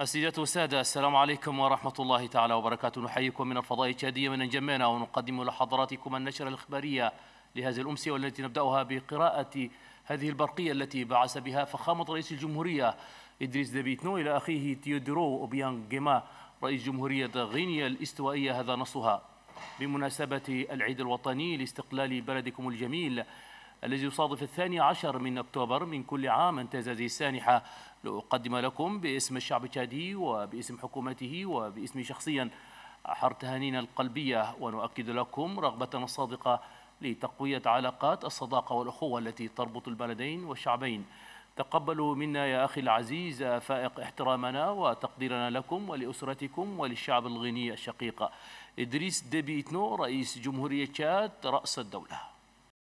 السيدات والسادة السلام عليكم ورحمة الله تعالى وبركاته نحييكم من الفضاء الشادية من أنجمنا ونقدم لحضراتكم النشرة الإخبارية لهذه الأمسية والتي نبدأها بقراءة هذه البرقية التي بعث بها فخامة رئيس الجمهورية إدريس دبيتنو إلى أخيه تيودرو أوبيان جيما رئيس جمهورية غينيا الاستوائية هذا نصها بمناسبة العيد الوطني لاستقلال بلدكم الجميل الذي يصادف الثاني عشر من أكتوبر من كل عام انتهز هذه السانحة لأقدم لكم باسم الشعب التشادي وباسم حكومته وباسمي شخصيا حر تهانينا القلبية ونؤكد لكم رغبتنا الصادقة لتقوية علاقات الصداقة والأخوة التي تربط البلدين والشعبين تقبلوا منا يا أخي العزيز فائق احترامنا وتقديرنا لكم ولأسرتكم وللشعب الغيني الشقيق إدريس ديبيتنو رئيس جمهورية تشاد رأس الدولة